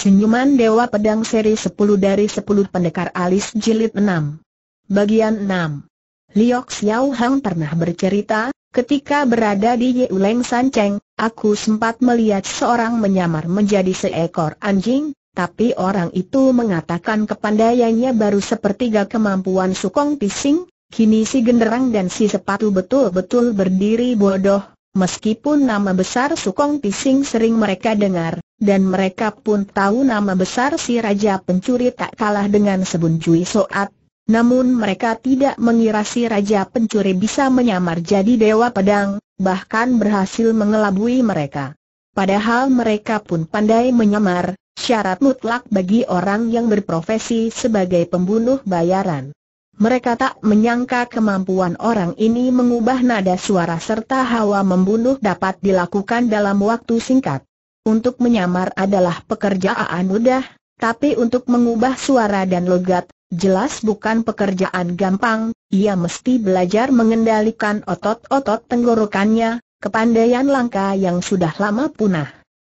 Senyuman Dewa Pedang seri 10 dari 10 pendekar alis jilid 6. Bagian 6. Liok Xiao Hang pernah bercerita, ketika berada di Yeuleng San Cheng, aku sempat melihat seorang menyamar menjadi seekor anjing, tapi orang itu mengatakan kepandaiannya baru sepertiga kemampuan Sukong Pising, kini si genderang dan si sepatu betul-betul berdiri bodoh, meskipun nama besar Sukong Pising sering mereka dengar dan mereka pun tahu nama besar si Raja Pencuri tak kalah dengan Sebun Cui Soat, namun mereka tidak mengira si Raja Pencuri bisa menyamar jadi Dewa Pedang, bahkan berhasil mengelabui mereka. Padahal mereka pun pandai menyamar, syarat mutlak bagi orang yang berprofesi sebagai pembunuh bayaran. Mereka tak menyangka kemampuan orang ini mengubah nada suara serta hawa membunuh dapat dilakukan dalam waktu singkat. Untuk menyamar adalah pekerjaan mudah, tapi untuk mengubah suara dan logat, jelas bukan pekerjaan gampang, ia mesti belajar mengendalikan otot-otot tenggorokannya, kepandaian langka yang sudah lama punah.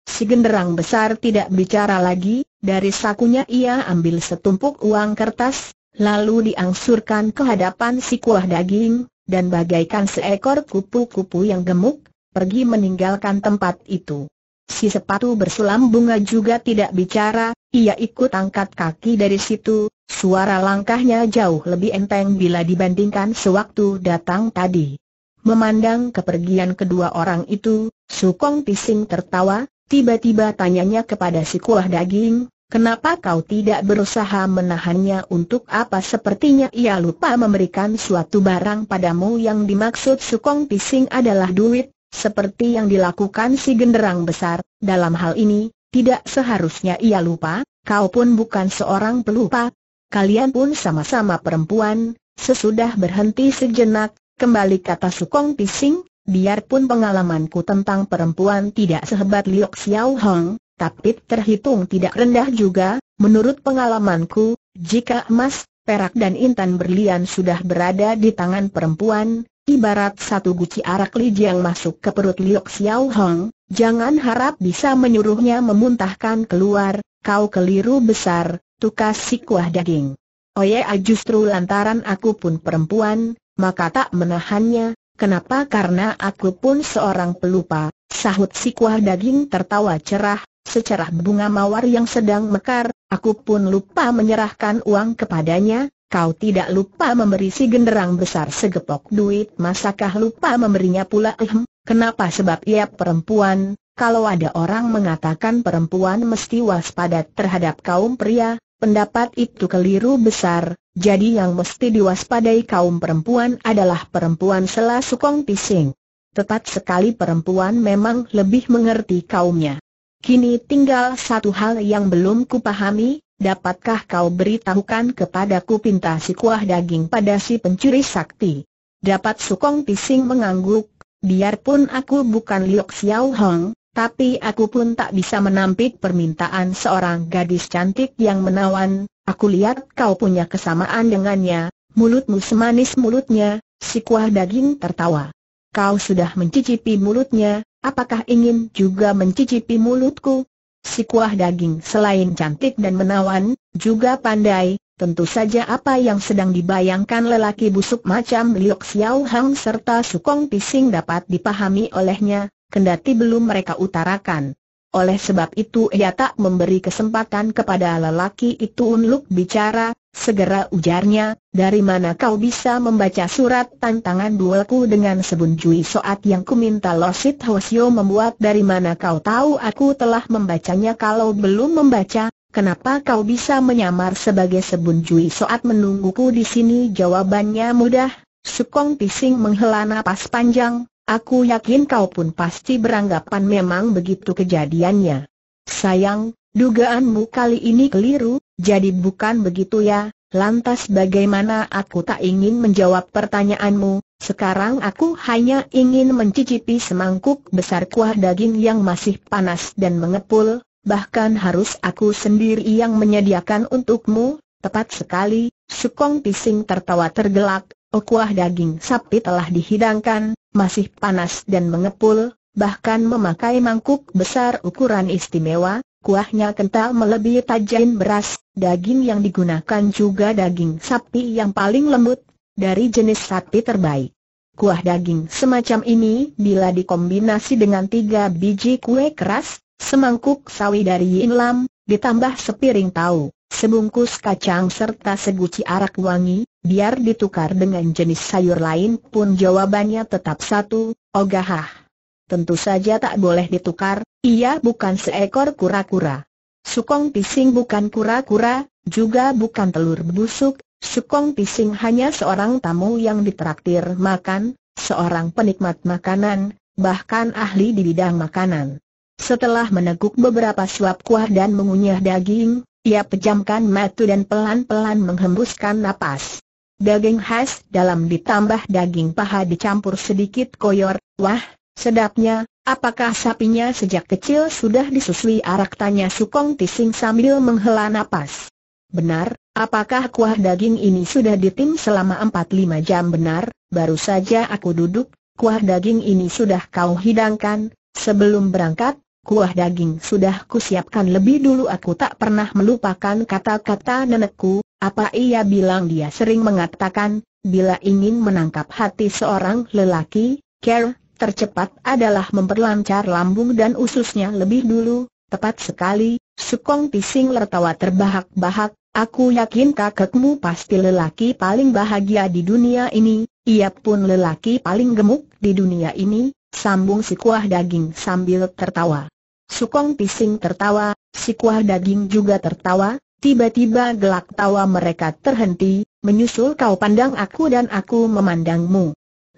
Si genderang besar tidak bicara lagi, dari sakunya ia ambil setumpuk uang kertas, lalu diangsurkan ke hadapan si kuah daging, dan bagaikan seekor kupu-kupu yang gemuk, pergi meninggalkan tempat itu. Si sepatu bersulam bunga juga tidak bicara, ia ikut angkat kaki dari situ, suara langkahnya jauh lebih enteng bila dibandingkan sewaktu datang tadi. Memandang kepergian kedua orang itu, Sukong Pising tertawa, tiba-tiba tanyanya kepada si kuah daging, kenapa kau tidak berusaha menahannya untuk apa sepertinya ia lupa memberikan suatu barang padamu yang dimaksud Sukong Pising adalah duit, seperti yang dilakukan si genderang besar, dalam hal ini, tidak seharusnya ia lupa, kau pun bukan seorang pelupa. Kalian pun sama-sama perempuan, sesudah berhenti sejenak, kembali kata Sukong Pising, biarpun pengalamanku tentang perempuan tidak sehebat Liok Xiao Hong, tapi terhitung tidak rendah juga, menurut pengalamanku, jika emas, perak dan intan berlian sudah berada di tangan perempuan, Ibarat satu guci arak lidi yang masuk ke perut Liok Xiao Hong, jangan harap bisa menyuruhnya memuntahkan keluar, kau keliru besar, tukas si kuah daging. Oya ah, justru lantaran aku pun perempuan, maka tak menahannya, kenapa karena aku pun seorang pelupa, sahut si kuah daging tertawa cerah, secerah bunga mawar yang sedang mekar, aku pun lupa menyerahkan uang kepadanya, Kau tidak lupa memberi si genderang besar segepok duit Masakah lupa memberinya pula ehm, Kenapa sebab ia perempuan Kalau ada orang mengatakan perempuan mesti waspada terhadap kaum pria Pendapat itu keliru besar Jadi yang mesti diwaspadai kaum perempuan adalah perempuan selasukong pising Tepat sekali perempuan memang lebih mengerti kaumnya Kini tinggal satu hal yang belum kupahami, dapatkah kau beritahukan kepadaku pinta si kuah daging pada si pencuri sakti? Dapat Sukong Pising mengangguk, biarpun aku bukan Liok Xiao Hong, tapi aku pun tak bisa menampik permintaan seorang gadis cantik yang menawan, aku lihat kau punya kesamaan dengannya, mulutmu semanis mulutnya, si kuah daging tertawa. Kau sudah mencicipi mulutnya, apakah ingin juga mencicipi mulutku? Si kuah daging selain cantik dan menawan, juga pandai, tentu saja apa yang sedang dibayangkan lelaki busuk macam Liok Xiao Hang serta Sukong Pising dapat dipahami olehnya, kendati belum mereka utarakan. Oleh sebab itu ia tak memberi kesempatan kepada lelaki itu untuk bicara, Segera ujarnya, dari mana kau bisa membaca surat tantangan duelku dengan sebun cuy soat yang kuminta Losit Hosio membuat dari mana kau tahu aku telah membacanya kalau belum membaca, kenapa kau bisa menyamar sebagai sebun cuy soat menungguku di sini jawabannya mudah, Sukong Pising menghela napas panjang, aku yakin kau pun pasti beranggapan memang begitu kejadiannya. Sayang, dugaanmu kali ini keliru, jadi bukan begitu ya, lantas bagaimana aku tak ingin menjawab pertanyaanmu, sekarang aku hanya ingin mencicipi semangkuk besar kuah daging yang masih panas dan mengepul, bahkan harus aku sendiri yang menyediakan untukmu, tepat sekali, Sukong Pising tertawa tergelak, oh kuah daging sapi telah dihidangkan, masih panas dan mengepul, bahkan memakai mangkuk besar ukuran istimewa, Kuahnya kental melebihi tajin beras, daging yang digunakan juga daging sapi yang paling lembut, dari jenis sapi terbaik. Kuah daging semacam ini bila dikombinasi dengan tiga biji kue keras, semangkuk sawi dari Yin Lam, ditambah sepiring tahu, sebungkus kacang serta seguci arak wangi, biar ditukar dengan jenis sayur lain pun jawabannya tetap satu, ogahah tentu saja tak boleh ditukar, ia bukan seekor kura-kura. Sukong Pising bukan kura-kura, juga bukan telur busuk, Sukong Pising hanya seorang tamu yang ditraktir makan, seorang penikmat makanan, bahkan ahli di bidang makanan. Setelah meneguk beberapa suap kuah dan mengunyah daging, ia pejamkan mata dan pelan-pelan menghembuskan napas. Daging khas dalam ditambah daging paha dicampur sedikit koyor, wah, Sedapnya, apakah sapinya sejak kecil sudah disusui arak tanya Sukong Tising sambil menghela napas. Benar, apakah kuah daging ini sudah ditim selama 4-5 jam benar, baru saja aku duduk, kuah daging ini sudah kau hidangkan, sebelum berangkat, kuah daging sudah kusiapkan lebih dulu aku tak pernah melupakan kata-kata nenekku, apa ia bilang dia sering mengatakan, bila ingin menangkap hati seorang lelaki, care, tercepat adalah memperlancar lambung dan ususnya lebih dulu, tepat sekali, Sukong Pising tertawa terbahak-bahak, aku yakin kakakmu pasti lelaki paling bahagia di dunia ini, ia pun lelaki paling gemuk di dunia ini, sambung si kuah daging sambil tertawa. Sukong Pising tertawa, si kuah daging juga tertawa, tiba-tiba gelak tawa mereka terhenti, menyusul kau pandang aku dan aku memandangmu.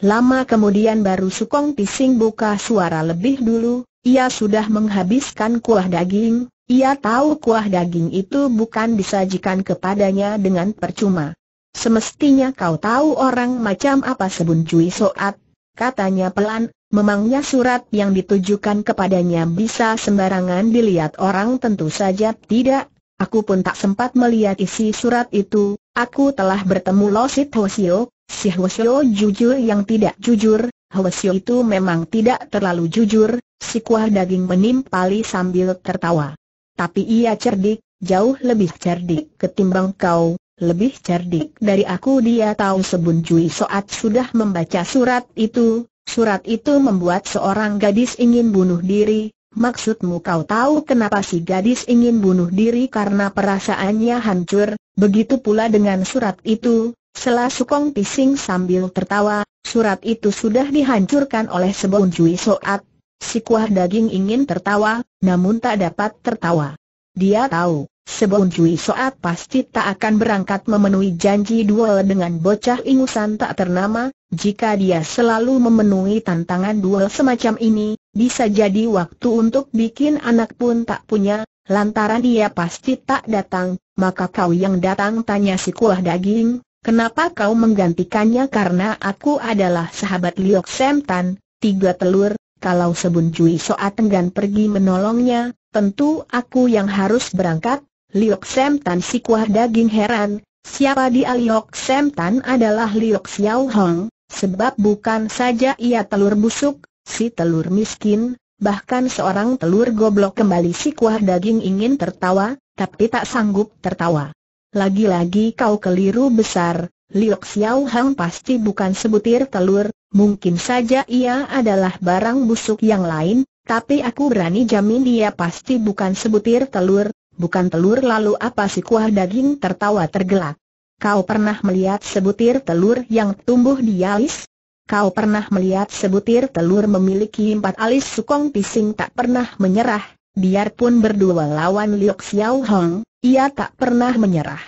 Lama kemudian baru Sukong Pising buka suara lebih dulu, ia sudah menghabiskan kuah daging, ia tahu kuah daging itu bukan disajikan kepadanya dengan percuma. Semestinya kau tahu orang macam apa sebun cuy Soat, katanya pelan, memangnya surat yang ditujukan kepadanya bisa sembarangan dilihat orang tentu saja tidak, aku pun tak sempat melihat isi surat itu, aku telah bertemu Losit Hosiok, Si Hwasyo jujur yang tidak jujur, Hwasyo itu memang tidak terlalu jujur, si kuah daging menimpali sambil tertawa. Tapi ia cerdik, jauh lebih cerdik ketimbang kau, lebih cerdik dari aku dia tahu sebun saat Soat sudah membaca surat itu, surat itu membuat seorang gadis ingin bunuh diri, Maksudmu kau tahu kenapa si gadis ingin bunuh diri karena perasaannya hancur, begitu pula dengan surat itu, Sukong pising sambil tertawa, surat itu sudah dihancurkan oleh sebuah jui Soat. Si kuah daging ingin tertawa, namun tak dapat tertawa. Dia tahu, sebelum jui Soat pasti tak akan berangkat memenuhi janji duel dengan bocah ingusan tak ternama, jika dia selalu memenuhi tantangan duel semacam ini, bisa jadi waktu untuk bikin anak pun tak punya, lantaran dia pasti tak datang, maka kau yang datang tanya si kuah daging, Kenapa kau menggantikannya karena aku adalah sahabat Liok Semtan. tiga telur, kalau Sebun Cui Soa Tenggan pergi menolongnya, tentu aku yang harus berangkat, Liok Semtan si kuah daging heran, siapa dia Liok Semtan? adalah Liok Xiao Hong, sebab bukan saja ia telur busuk, si telur miskin, bahkan seorang telur goblok kembali si kuah daging ingin tertawa, tapi tak sanggup tertawa. Lagi-lagi kau keliru besar, Liok Xiao Hang pasti bukan sebutir telur, mungkin saja ia adalah barang busuk yang lain, tapi aku berani jamin dia pasti bukan sebutir telur, bukan telur lalu apa si kuah daging tertawa tergelak. Kau pernah melihat sebutir telur yang tumbuh di alis? Kau pernah melihat sebutir telur memiliki empat alis sukong pising tak pernah menyerah, biarpun berdua lawan Liok Xiao Hang, ia tak pernah menyerah.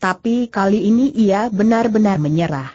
Tapi kali ini ia benar-benar menyerah.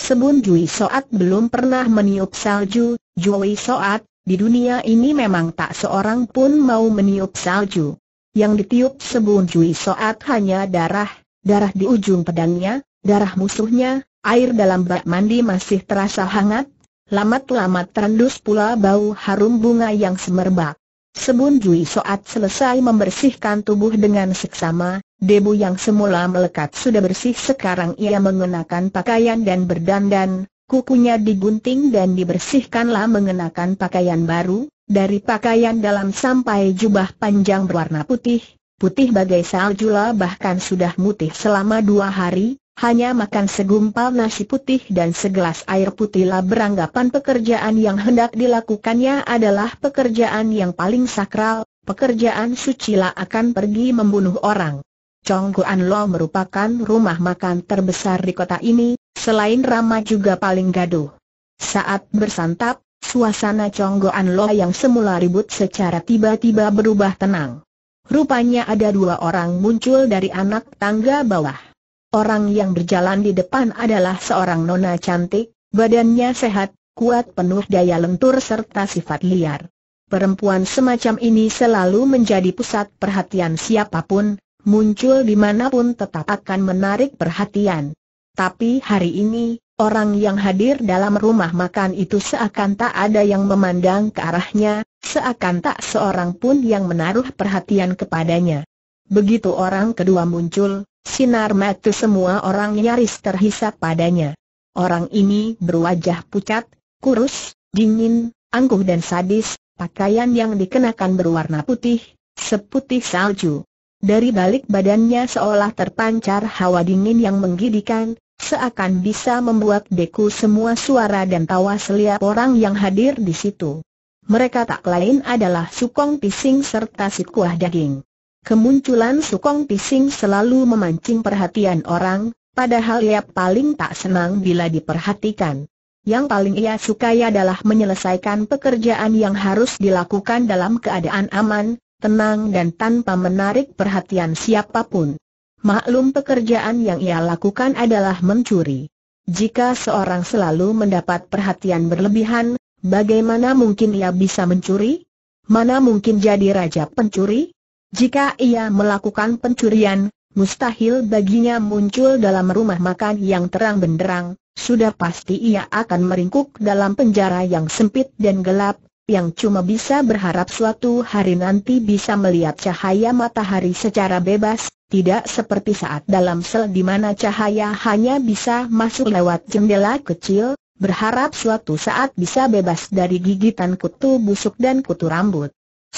Sebun Jui Soat belum pernah meniup salju, Jui Soat, di dunia ini memang tak seorang pun mau meniup salju. Yang ditiup sebun Jui Soat hanya darah, darah di ujung pedangnya, darah musuhnya, air dalam bak mandi masih terasa hangat, lamat-lamat terendus pula bau harum bunga yang semerbak. Sebun Jui Soat selesai membersihkan tubuh dengan seksama, debu yang semula melekat sudah bersih sekarang ia mengenakan pakaian dan berdandan, kukunya digunting dan dibersihkanlah mengenakan pakaian baru, dari pakaian dalam sampai jubah panjang berwarna putih, putih bagai salju lah bahkan sudah mutih selama dua hari, hanya makan segumpal nasi putih dan segelas air putihlah beranggapan pekerjaan yang hendak dilakukannya adalah pekerjaan yang paling sakral, pekerjaan sucilah akan pergi membunuh orang. Chongguan Lo merupakan rumah makan terbesar di kota ini, selain ramah juga paling gaduh. Saat bersantap, suasana Chongguan Lo yang semula ribut secara tiba-tiba berubah tenang. Rupanya ada dua orang muncul dari anak tangga bawah. Orang yang berjalan di depan adalah seorang nona cantik, badannya sehat, kuat penuh daya lentur serta sifat liar. Perempuan semacam ini selalu menjadi pusat perhatian siapapun, muncul dimanapun tetap akan menarik perhatian. Tapi hari ini, orang yang hadir dalam rumah makan itu seakan tak ada yang memandang ke arahnya, seakan tak seorang pun yang menaruh perhatian kepadanya. Begitu orang kedua muncul, Sinar mata semua orang nyaris terhisap padanya. Orang ini berwajah pucat, kurus, dingin, angkuh dan sadis, pakaian yang dikenakan berwarna putih, seputih salju. Dari balik badannya seolah terpancar hawa dingin yang menggidikan, seakan bisa membuat beku semua suara dan tawa seliap orang yang hadir di situ. Mereka tak lain adalah Sukong Pising serta sitkuah Daging. Kemunculan Sukong Pising selalu memancing perhatian orang, padahal ia paling tak senang bila diperhatikan. Yang paling ia sukai adalah menyelesaikan pekerjaan yang harus dilakukan dalam keadaan aman, tenang dan tanpa menarik perhatian siapapun. Maklum pekerjaan yang ia lakukan adalah mencuri. Jika seorang selalu mendapat perhatian berlebihan, bagaimana mungkin ia bisa mencuri? Mana mungkin jadi raja pencuri? Jika ia melakukan pencurian, mustahil baginya muncul dalam rumah makan yang terang benderang, sudah pasti ia akan meringkuk dalam penjara yang sempit dan gelap, yang cuma bisa berharap suatu hari nanti bisa melihat cahaya matahari secara bebas, tidak seperti saat dalam sel di mana cahaya hanya bisa masuk lewat jendela kecil, berharap suatu saat bisa bebas dari gigitan kutu busuk dan kutu rambut.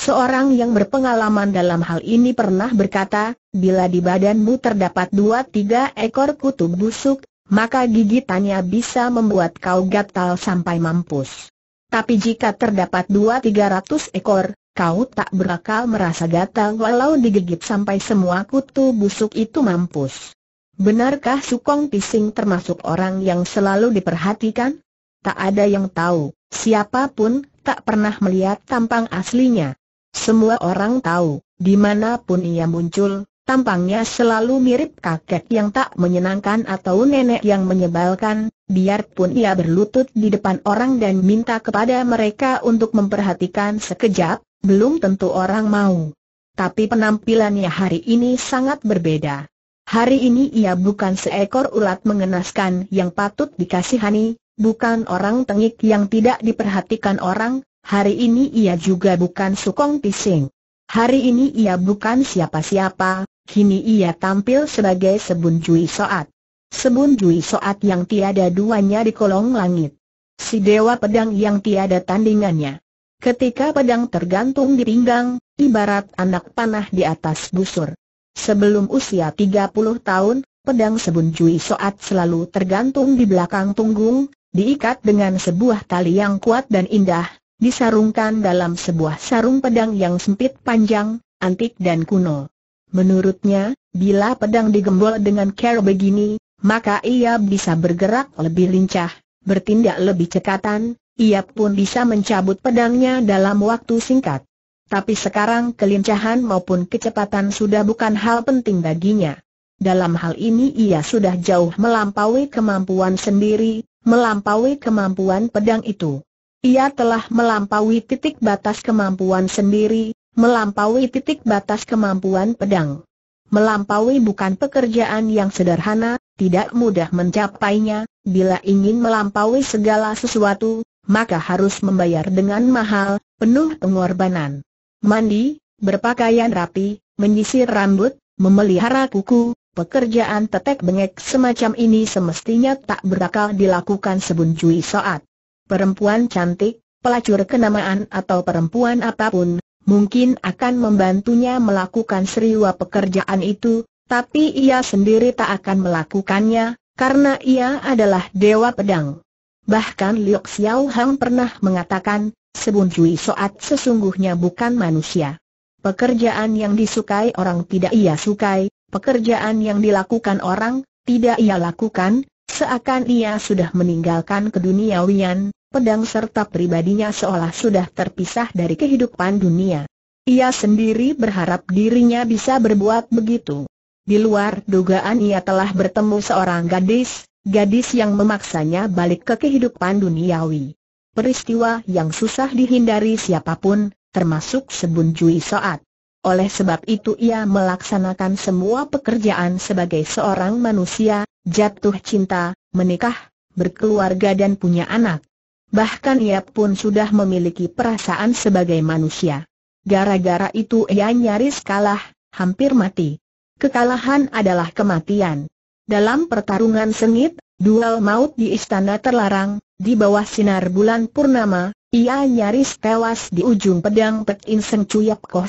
Seorang yang berpengalaman dalam hal ini pernah berkata, bila di badanmu terdapat dua tiga ekor kutu busuk, maka gigitannya bisa membuat kau gatal sampai mampus. Tapi jika terdapat dua tiga ratus ekor, kau tak berakal merasa gatal walau digigit sampai semua kutu busuk itu mampus. Benarkah Sukong Pising termasuk orang yang selalu diperhatikan? Tak ada yang tahu, siapapun tak pernah melihat tampang aslinya. Semua orang tahu, dimanapun ia muncul, tampangnya selalu mirip kakek yang tak menyenangkan atau nenek yang menyebalkan, biarpun ia berlutut di depan orang dan minta kepada mereka untuk memperhatikan sekejap, belum tentu orang mau. Tapi penampilannya hari ini sangat berbeda. Hari ini ia bukan seekor ulat mengenaskan yang patut dikasihani, bukan orang tengik yang tidak diperhatikan orang, Hari ini ia juga bukan sukong pising. Hari ini ia bukan siapa-siapa, kini ia tampil sebagai Sebun Jui Soat. Sebun Jui Soat yang tiada duanya di kolong langit. Si dewa pedang yang tiada tandingannya. Ketika pedang tergantung di pinggang, ibarat anak panah di atas busur. Sebelum usia 30 tahun, pedang Sebun Jui Soat selalu tergantung di belakang punggung, diikat dengan sebuah tali yang kuat dan indah, disarungkan dalam sebuah sarung pedang yang sempit panjang, antik dan kuno. Menurutnya, bila pedang digembol dengan cara begini, maka ia bisa bergerak lebih lincah, bertindak lebih cekatan, ia pun bisa mencabut pedangnya dalam waktu singkat. Tapi sekarang kelincahan maupun kecepatan sudah bukan hal penting baginya. Dalam hal ini ia sudah jauh melampaui kemampuan sendiri, melampaui kemampuan pedang itu. Ia telah melampaui titik batas kemampuan sendiri, melampaui titik batas kemampuan pedang. Melampaui bukan pekerjaan yang sederhana, tidak mudah mencapainya, bila ingin melampaui segala sesuatu, maka harus membayar dengan mahal, penuh pengorbanan. Mandi, berpakaian rapi, menyisir rambut, memelihara kuku, pekerjaan tetek bengek semacam ini semestinya tak berakal dilakukan sebun saat perempuan cantik, pelacur kenamaan atau perempuan apapun, mungkin akan membantunya melakukan seriwa pekerjaan itu, tapi ia sendiri tak akan melakukannya, karena ia adalah dewa pedang. Bahkan Liu Xiao Hang pernah mengatakan, Sebun Cui Soat sesungguhnya bukan manusia. Pekerjaan yang disukai orang tidak ia sukai, pekerjaan yang dilakukan orang, tidak ia lakukan, seakan ia sudah meninggalkan keduniawian, pedang serta pribadinya seolah sudah terpisah dari kehidupan dunia. Ia sendiri berharap dirinya bisa berbuat begitu. Di luar dugaan ia telah bertemu seorang gadis, gadis yang memaksanya balik ke kehidupan duniawi. Peristiwa yang susah dihindari siapapun, termasuk Sebun Jui Soat. Oleh sebab itu ia melaksanakan semua pekerjaan sebagai seorang manusia, jatuh cinta, menikah, berkeluarga dan punya anak. Bahkan ia pun sudah memiliki perasaan sebagai manusia. Gara-gara itu ia nyaris kalah, hampir mati. Kekalahan adalah kematian. Dalam pertarungan sengit, duel maut di istana terlarang, di bawah sinar bulan purnama, ia nyaris tewas di ujung pedang Pek In Seng Cuyap Koh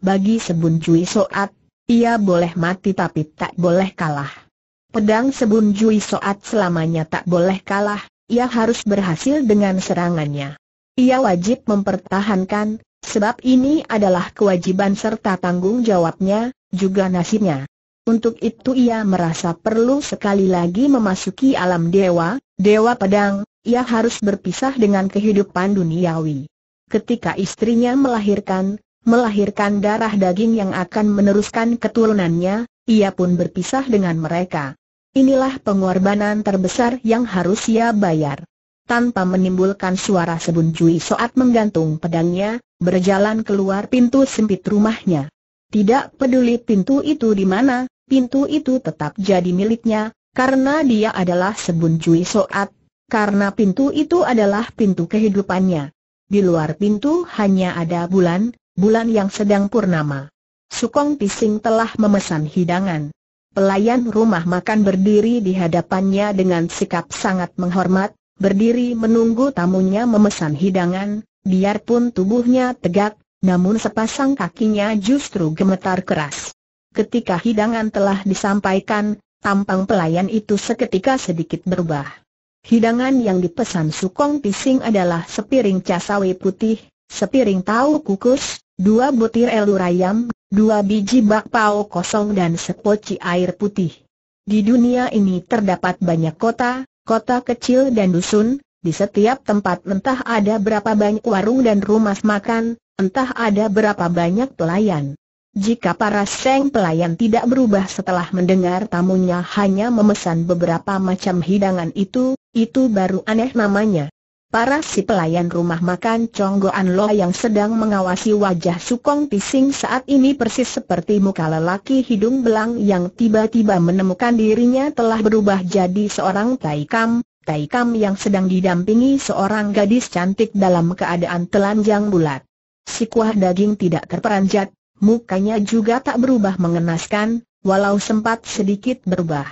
Bagi Sebun Jui Soat, ia boleh mati tapi tak boleh kalah. Pedang Sebun Jui Soat selamanya tak boleh kalah, ia harus berhasil dengan serangannya. Ia wajib mempertahankan, sebab ini adalah kewajiban serta tanggung jawabnya, juga nasibnya. Untuk itu ia merasa perlu sekali lagi memasuki alam dewa, dewa pedang, ia harus berpisah dengan kehidupan duniawi. Ketika istrinya melahirkan, melahirkan darah daging yang akan meneruskan keturunannya, ia pun berpisah dengan mereka. Inilah pengorbanan terbesar yang harus ia bayar. Tanpa menimbulkan suara sebun Jui Soat menggantung pedangnya, berjalan keluar pintu sempit rumahnya. Tidak peduli pintu itu di mana, pintu itu tetap jadi miliknya, karena dia adalah sebun Jui Soat, karena pintu itu adalah pintu kehidupannya. Di luar pintu hanya ada bulan, bulan yang sedang purnama. Sukong Pising telah memesan hidangan. Pelayan rumah makan berdiri di hadapannya dengan sikap sangat menghormat, berdiri menunggu tamunya memesan hidangan, biarpun tubuhnya tegak, namun sepasang kakinya justru gemetar keras. Ketika hidangan telah disampaikan, tampang pelayan itu seketika sedikit berubah. Hidangan yang dipesan Sukong Pising adalah sepiring casawe putih, sepiring tahu kukus, dua butir elur ayam, dua biji bakpao kosong dan sepoci air putih. Di dunia ini terdapat banyak kota, kota kecil dan dusun, di setiap tempat entah ada berapa banyak warung dan rumah makan, entah ada berapa banyak pelayan. Jika para seng pelayan tidak berubah setelah mendengar tamunya hanya memesan beberapa macam hidangan itu, itu baru aneh namanya. Para si pelayan rumah makan Chonggoan Lo yang sedang mengawasi wajah Sukong Pising saat ini persis seperti muka lelaki hidung belang yang tiba-tiba menemukan dirinya telah berubah jadi seorang taikam, taikam yang sedang didampingi seorang gadis cantik dalam keadaan telanjang bulat. Si kuah daging tidak terperanjat, mukanya juga tak berubah mengenaskan, walau sempat sedikit berubah.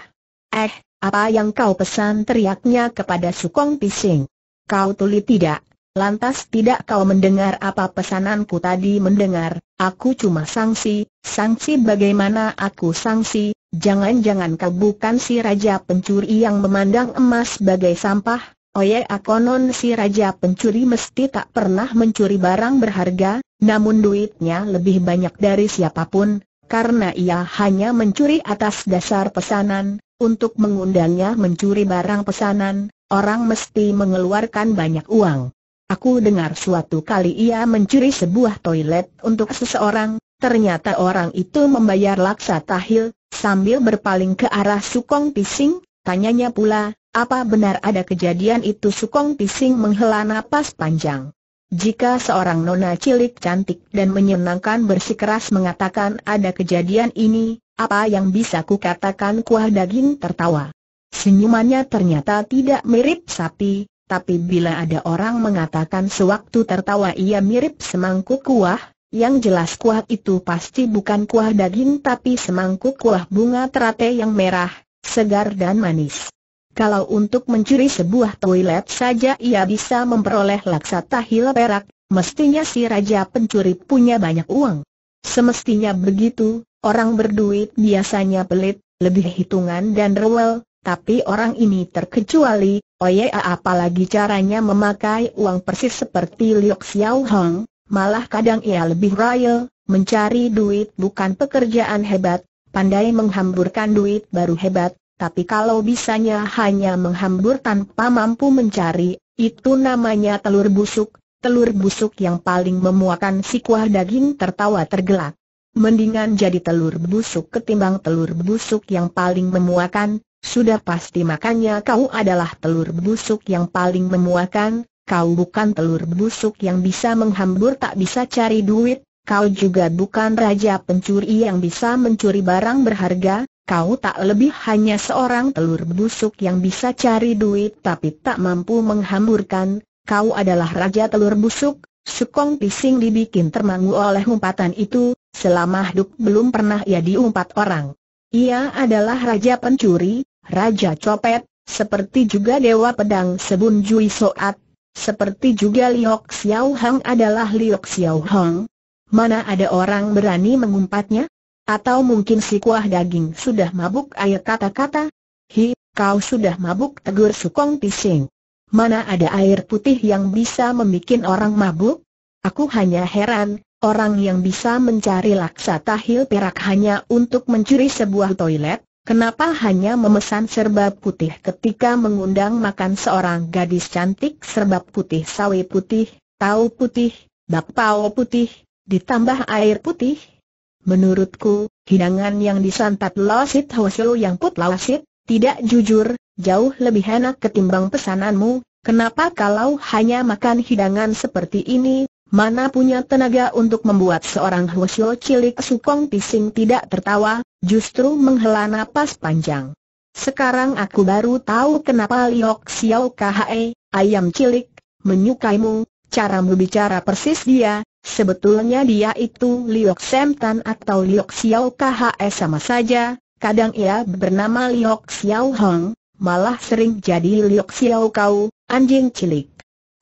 Eh, apa yang kau pesan teriaknya kepada Sukong Pising? Kau tuli tidak? Lantas tidak kau mendengar apa pesananku tadi mendengar, aku cuma sanksi, sanksi bagaimana aku sanksi, jangan-jangan kau bukan si raja pencuri yang memandang emas sebagai sampah, oye akonon si raja pencuri mesti tak pernah mencuri barang berharga, namun duitnya lebih banyak dari siapapun, karena ia hanya mencuri atas dasar pesanan, untuk mengundangnya mencuri barang pesanan, orang mesti mengeluarkan banyak uang. Aku dengar suatu kali ia mencuri sebuah toilet untuk seseorang, ternyata orang itu membayar laksa tahil, sambil berpaling ke arah Sukong Pising, tanyanya pula, apa benar ada kejadian itu Sukong Pising menghela napas panjang. Jika seorang nona cilik cantik dan menyenangkan bersikeras mengatakan ada kejadian ini, apa yang bisa kukatakan kuah daging tertawa. Senyumannya ternyata tidak mirip sapi, tapi bila ada orang mengatakan sewaktu tertawa ia mirip semangkuk kuah, yang jelas kuah itu pasti bukan kuah daging tapi semangkuk kuah bunga teratai yang merah, segar dan manis. Kalau untuk mencuri sebuah toilet saja ia bisa memperoleh laksa tahil perak, mestinya si raja pencuri punya banyak uang. Semestinya begitu, orang berduit biasanya pelit, lebih hitungan dan rewel, tapi orang ini terkecuali, oya apalagi caranya memakai uang persis seperti Liu Xiao Hong, malah kadang ia lebih royal, mencari duit bukan pekerjaan hebat, pandai menghamburkan duit baru hebat, tapi kalau bisanya hanya menghambur tanpa mampu mencari, itu namanya telur busuk, telur busuk yang paling memuakan si kuah daging tertawa tergelak. Mendingan jadi telur busuk ketimbang telur busuk yang paling memuakan, sudah pasti makanya kau adalah telur busuk yang paling memuakan, kau bukan telur busuk yang bisa menghambur tak bisa cari duit, kau juga bukan raja pencuri yang bisa mencuri barang berharga, kau tak lebih hanya seorang telur busuk yang bisa cari duit tapi tak mampu menghamburkan, kau adalah raja telur busuk, Sukong Pising dibikin termangu oleh umpatan itu, selama hidup belum pernah ia diumpat orang. Ia adalah raja pencuri, Raja Copet, seperti juga Dewa Pedang Sebun Jui Soat, seperti juga Liok Xiao Hang adalah Liok Xiao Hang. Mana ada orang berani mengumpatnya? Atau mungkin si kuah daging sudah mabuk air kata-kata? Hi, kau sudah mabuk tegur Sukong Pising. Mana ada air putih yang bisa membuat orang mabuk? Aku hanya heran, orang yang bisa mencari laksa tahil perak hanya untuk mencuri sebuah toilet, Kenapa hanya memesan serba putih ketika mengundang makan seorang gadis cantik serba putih sawi putih, tahu putih, bakpao putih, ditambah air putih? Menurutku, hidangan yang disantap losit hoselu yang put losit, tidak jujur, jauh lebih enak ketimbang pesananmu, kenapa kalau hanya makan hidangan seperti ini, Mana punya tenaga untuk membuat seorang Hwasyo cilik Sukong Pising tidak tertawa, justru menghela napas panjang. Sekarang aku baru tahu kenapa Liok Xiao Khe, ayam cilik, menyukaimu, caramu bicara persis dia, sebetulnya dia itu Liok Semtan atau Liok Xiao Khe sama saja, kadang ia bernama Liok Xiao Hong, malah sering jadi Liok Xiao Kau, anjing cilik.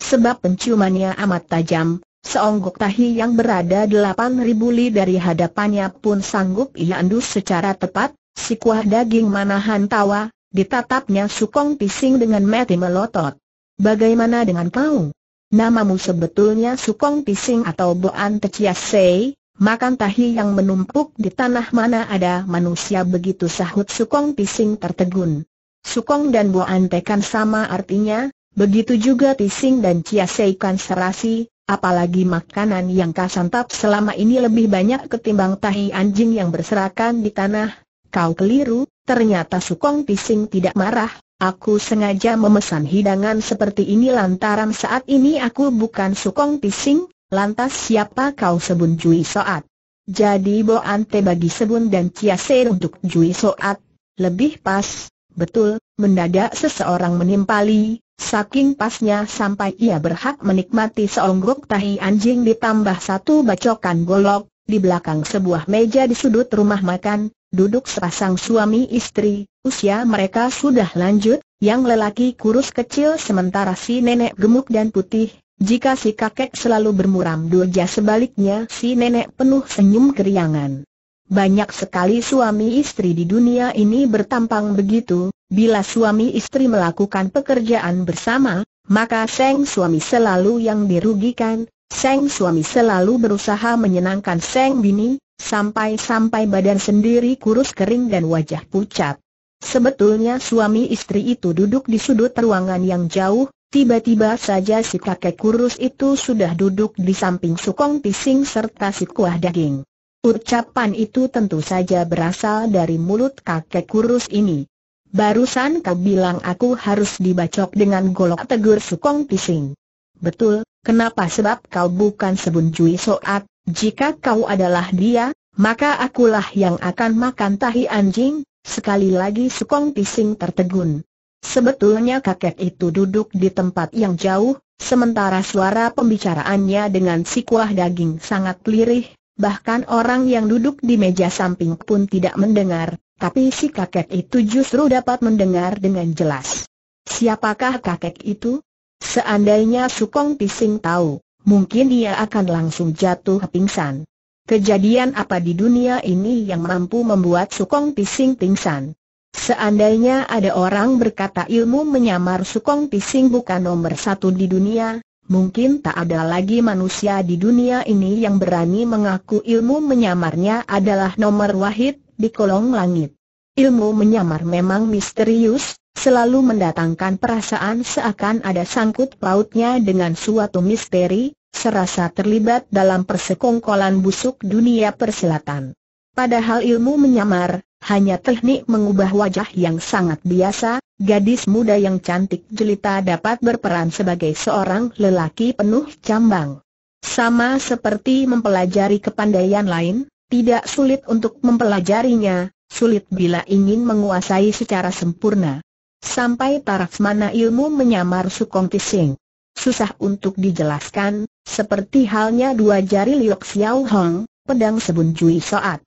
Sebab penciumannya amat tajam, Seonggok tahi yang berada 8000 li dari hadapannya pun sanggup ia endus secara tepat, si kuah daging manahan tawa, ditatapnya sukong pising dengan mati melotot. Bagaimana dengan kau? Namamu sebetulnya sukong pising atau boan teciasei, makan tahi yang menumpuk di tanah mana ada manusia begitu sahut sukong pising tertegun. Sukong dan boan tekan sama artinya, begitu juga pising dan ciasei serasi, Apalagi makanan yang santap selama ini lebih banyak ketimbang tahi anjing yang berserakan di tanah. Kau keliru, ternyata Sukong Pising tidak marah. Aku sengaja memesan hidangan seperti ini lantaran saat ini aku bukan Sukong Pising, lantas siapa kau sebun Jui Soat? Jadi Bo Ante bagi sebun dan Chia Se untuk Jui Soat, lebih pas, Betul, mendadak seseorang menimpali, saking pasnya sampai ia berhak menikmati seonggok tahi anjing ditambah satu bacokan golok, di belakang sebuah meja di sudut rumah makan, duduk sepasang suami istri, usia mereka sudah lanjut, yang lelaki kurus kecil sementara si nenek gemuk dan putih, jika si kakek selalu bermuram durja sebaliknya si nenek penuh senyum keriangan. Banyak sekali suami istri di dunia ini bertampang begitu, bila suami istri melakukan pekerjaan bersama, maka Seng suami selalu yang dirugikan, Seng suami selalu berusaha menyenangkan Seng bini, sampai-sampai badan sendiri kurus kering dan wajah pucat. Sebetulnya suami istri itu duduk di sudut ruangan yang jauh, tiba-tiba saja si kakek kurus itu sudah duduk di samping sukong pising serta si kuah daging. Ucapan itu tentu saja berasal dari mulut kakek kurus ini. Barusan kau bilang aku harus dibacok dengan golok tegur sukong pising. Betul, kenapa sebab kau bukan sebun Jui Soat, jika kau adalah dia, maka akulah yang akan makan tahi anjing, sekali lagi sukong pising tertegun. Sebetulnya kakek itu duduk di tempat yang jauh, sementara suara pembicaraannya dengan si kuah daging sangat lirih, bahkan orang yang duduk di meja samping pun tidak mendengar, tapi si kakek itu justru dapat mendengar dengan jelas. Siapakah kakek itu? Seandainya Sukong Pising tahu, mungkin ia akan langsung jatuh pingsan. Kejadian apa di dunia ini yang mampu membuat Sukong Pising pingsan? Seandainya ada orang berkata ilmu menyamar Sukong Pising bukan nomor satu di dunia, Mungkin tak ada lagi manusia di dunia ini yang berani mengaku ilmu menyamarnya adalah nomor wahid di kolong langit. Ilmu menyamar memang misterius, selalu mendatangkan perasaan seakan ada sangkut pautnya dengan suatu misteri, serasa terlibat dalam persekongkolan busuk dunia persilatan. Padahal ilmu menyamar, hanya teknik mengubah wajah yang sangat biasa, Gadis muda yang cantik jelita dapat berperan sebagai seorang lelaki penuh cambang. Sama seperti mempelajari kepandaian lain, tidak sulit untuk mempelajarinya, sulit bila ingin menguasai secara sempurna. Sampai taraf mana ilmu menyamar Sukong Tising. Susah untuk dijelaskan, seperti halnya dua jari Liu Xiao Hong, pedang sebun Jui Soat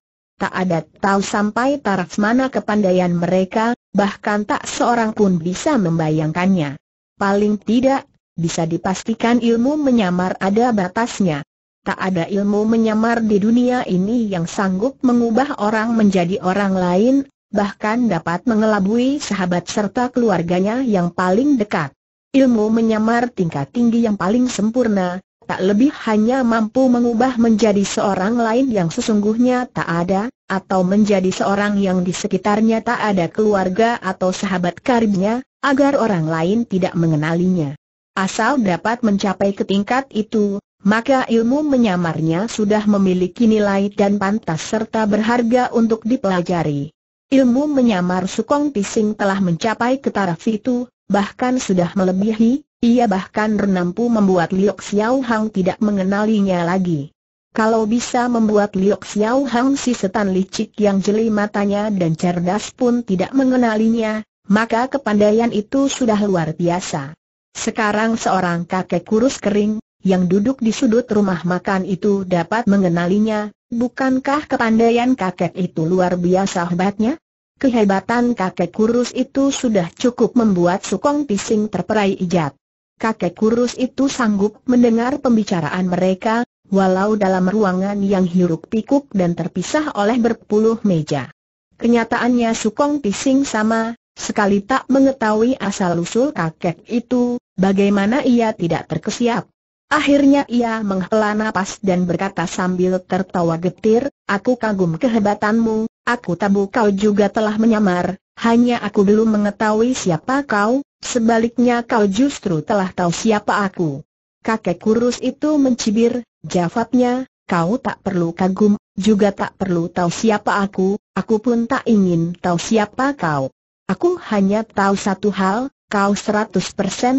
tak ada tahu sampai taraf mana kepandaian mereka, bahkan tak seorang pun bisa membayangkannya. Paling tidak, bisa dipastikan ilmu menyamar ada batasnya. Tak ada ilmu menyamar di dunia ini yang sanggup mengubah orang menjadi orang lain, bahkan dapat mengelabui sahabat serta keluarganya yang paling dekat. Ilmu menyamar tingkat tinggi yang paling sempurna, tak lebih hanya mampu mengubah menjadi seorang lain yang sesungguhnya tak ada, atau menjadi seorang yang di sekitarnya tak ada keluarga atau sahabat karibnya, agar orang lain tidak mengenalinya. Asal dapat mencapai ke tingkat itu, maka ilmu menyamarnya sudah memiliki nilai dan pantas serta berharga untuk dipelajari. Ilmu menyamar Sukong Pising telah mencapai ke taraf itu, bahkan sudah melebihi, ia bahkan renampu membuat Liok Xiao Hang tidak mengenalinya lagi. Kalau bisa membuat Liok Xiao Hang si setan licik yang jeli matanya dan cerdas pun tidak mengenalinya, maka kepandaian itu sudah luar biasa. Sekarang seorang kakek kurus kering, yang duduk di sudut rumah makan itu dapat mengenalinya, bukankah kepandaian kakek itu luar biasa hebatnya? Kehebatan kakek kurus itu sudah cukup membuat Sukong Pising terperai ijat kakek kurus itu sanggup mendengar pembicaraan mereka, walau dalam ruangan yang hiruk-pikuk dan terpisah oleh berpuluh meja. Kenyataannya Sukong Pising sama, sekali tak mengetahui asal-usul kakek itu, bagaimana ia tidak terkesiap. Akhirnya ia menghela nafas dan berkata sambil tertawa getir, Aku kagum kehebatanmu, aku tabu kau juga telah menyamar, hanya aku belum mengetahui siapa kau, Sebaliknya kau justru telah tahu siapa aku. Kakek kurus itu mencibir, jawabnya, kau tak perlu kagum, juga tak perlu tahu siapa aku, aku pun tak ingin tahu siapa kau. Aku hanya tahu satu hal, kau 100%